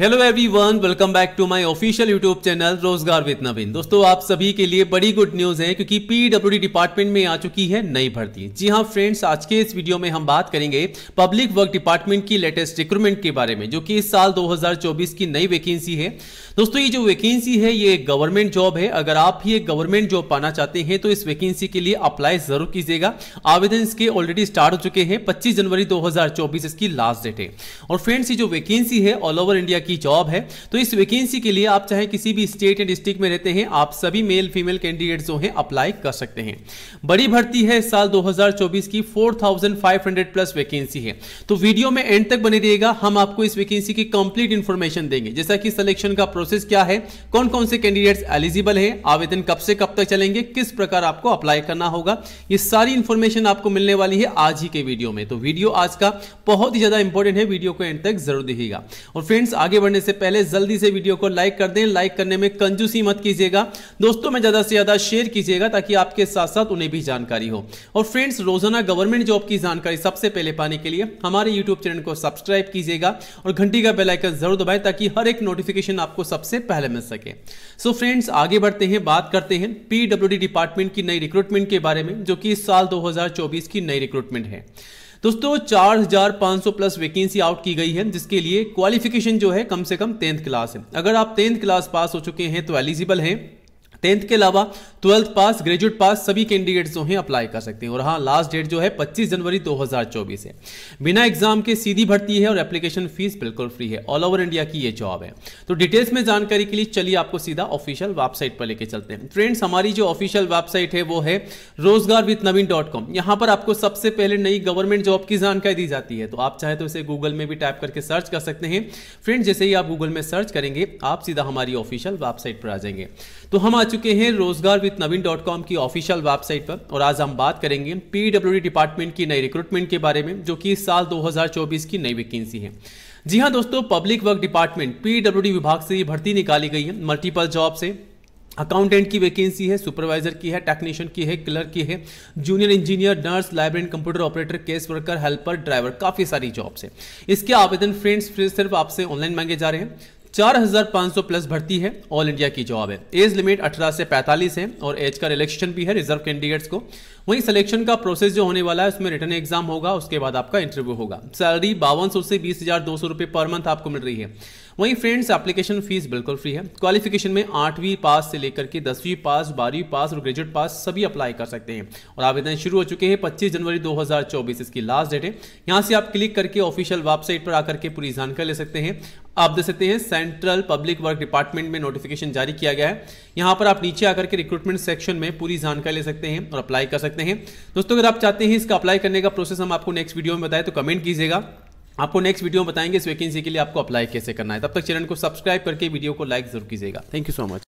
hello everyone welcome back to my official YouTube channel रोजगार with Naveen दोस्तों आप सभी के लिए बड़ी गुड न्यूज़ है क्योंकि पीडब्ल्यूडी डिपार्टमेंट में आ चुकी है नई भर्ती जी हां फ्रेंड्स आज के इस वीडियो में हम बात करेंगे पब्लिक वर्क डिपार्टमेंट की लेटेस्ट रिक्रूटमेंट के बारे में जो कि इस साल 2024 की नई वैकेंसी है दोस्तों ये जो वैकेंसी है ये गवर्नमेंट जॉब है अगर आप ये गवर्नमेंट जॉब पाना चाहते हैं तो इस वैकेंसी के लिए अप्लाई जरूर कीजिएगा आवेदन इसके ऑलरेडी स्टार्ट हो चुके हैं पच्चीस जनवरी दो इसकी लास्ट डेट है और फ्रेंड्स ये जो वैकेंसी है ऑल ओवर इंडिया की जॉब है तो इस वैकेंसी के लिए आप चाहे किसी भी स्टेट या डिस्ट्रिक्ट में रहते हैं आप सभी मेल फीमेल कैंडिडेट जो है अप्लाई कर सकते हैं बड़ी भर्ती है साल 2024 की 4,500 प्लस वैकेंसी है तो वीडियो में एंड तक बने रहिएगा हम आपको इस वैकेंसी की कंप्लीट इंफॉर्मेशन देंगे जैसा कि सिलेक्शन का प्रोसेस क्या है कौन कौन से कैंडिडेट्स एलिजिबल है आवेदन कब से कब तक चलेंगे किस प्रकार आपको अप्लाई करना होगा ये सारी इंफॉर्मेशन आपको मिलने वाली है आज ही के वीडियो में तो वीडियो आज का बहुत ही ज्यादा इंपॉर्टेंट है वीडियो को एंड तक जरूर देखिएगा और फ्रेंड्स आगे आगे बढ़ने से पहले जल्दी से वीडियो को लाइक कर दें लाइक करने में कंजूसी मत कीजिएगा दोस्तों में ज़्यादा से ज़्यादा शेयर कीजिएगा ताकि आपके साथ साथ उन्हें भी जानकारी हो और फ्रेंड्स रोजाना गवर्नमेंट जॉब की जानकारी सबसे पहले पाने के लिए हमारे यूट्यूब चैनल को सब्सक्राइब कीजिएगा और घंटी का बेलाइकन जरूर दबाए ताकि हर एक नोटिफिकेशन आपको सबसे पहले मिल सके सो फ्रेंड्स आगे बढ़ते हैं बात करते हैं पीडब्ल्यू डिपार्टमेंट की नई रिक्रूटमेंट के बारे में जो कि इस साल दो की नई रिक्रूटमेंट है दोस्तों 4,500 प्लस वैकेंसी आउट की गई है जिसके लिए क्वालिफिकेशन जो है कम से कम टेंथ क्लास है अगर आप टेंथ क्लास पास हो चुके हैं तो एलिजिबल हैं टेंथ के अलावा ट्वेल्थ पास ग्रेजुएट पास सभी कैंडिडेट्स जो हैं अप्लाई कर सकते हैं और हाँ लास्ट डेट जो है 25 जनवरी 2024 है बिना एग्जाम के सीधी भर्ती है और एप्लीकेशन फीस बिल्कुल फ्री है ऑल ओवर इंडिया की ये जॉब है तो डिटेल्स में जानकारी के लिए चलिए आपको सीधा ऑफिशियल वेबसाइट पर लेके चलते हैं फ्रेंड्स हमारी जो ऑफिशियल वेबसाइट है वो है रोजगार विथ नवीन डॉट कॉम यहाँ पर आपको सबसे पहले नई गवर्नमेंट जॉब की जानकारी दी जाती है तो आप चाहे तो इसे गूगल में भी टाइप करके सर्च कर सकते हैं फ्रेंड जैसे ही आप गूगल में सर्च करेंगे आप सीधा हमारी ऑफिशियल वेबसाइट पर आ जाएंगे तो हम आज चुके हैं रोजगार विद नवीन डॉट कॉम की ऑफिशियल वेबसाइट पर और आज हम बात करेंगे पीडब्ल्यूडी डिपार्टमेंट की नई रिक्रूटमेंट के बारे में जो कि साल 2024 की नई वैकेंसी है जी हाँ दोस्तों पब्लिक वर्क डिपार्टमेंट पीडब्ल्यूडी विभाग से भर्ती निकाली गई है मल्टीपल जॉब से अकाउंटेंट की वैकेंसी है सुपरवाइजर की है टेक्नीशियन की है क्लर्क की है junior engineer nurse library computer operator case worker helper driver काफ़ी सारी जॉब्स है इसके आवेदन फ्रेंड्स फिर सिर्फ आपसे ऑनलाइन मांगे जा रहे हैं 4,500 प्लस भर्ती है ऑल इंडिया की जॉब है एज लिमिट 18 से 45 है और एज का रिलेक्शन भी है रिजर्व कैंडिडेट्स को वहीं सिलेक्शन का प्रोसेस जो होने वाला है उसमें रिटर्न एग्जाम होगा उसके बाद आपका इंटरव्यू होगा सैलरी बावन से बीस हज़ार पर मंथ आपको मिल रही है वहीं फ्रेंड्स एप्लीकेशन फीस बिल्कुल फ्री है क्वालिफिकेशन में आठवीं पास से लेकर के दसवीं पास बारहवीं पास और ग्रेजुएट पास सभी अप्लाई कर सकते हैं और आवेदन शुरू हो चुके हैं 25 जनवरी 2024 इसकी लास्ट डेट है यहां से आप क्लिक करके ऑफिशियल वेबसाइट पर आकर के पूरी जानकारी ले सकते हैं आप देख सकते हैं सेंट्रल पब्लिक वर्क डिपार्टमेंट में नोटिफिकेशन जारी किया गया है यहां पर आप नीचे आकर के रिक्रूटमेंट सेक्शन में पूरी जानकारी ले सकते हैं और अप्लाई कर सकते हैं दोस्तों अगर आप चाहते हैं इसका अप्लाई करने का प्रोसेस हम आपको नेक्स्ट वीडियो में बताए तो कमेंट कीजिएगा आपको नेक्स्ट वीडियो में बताएंगे इस वैकेंसी के लिए आपको अप्लाई कैसे करना है तब तक चैनल को सब्सक्राइब करके वीडियो को लाइक जरूर कीजिएगा थैंक यू सो मच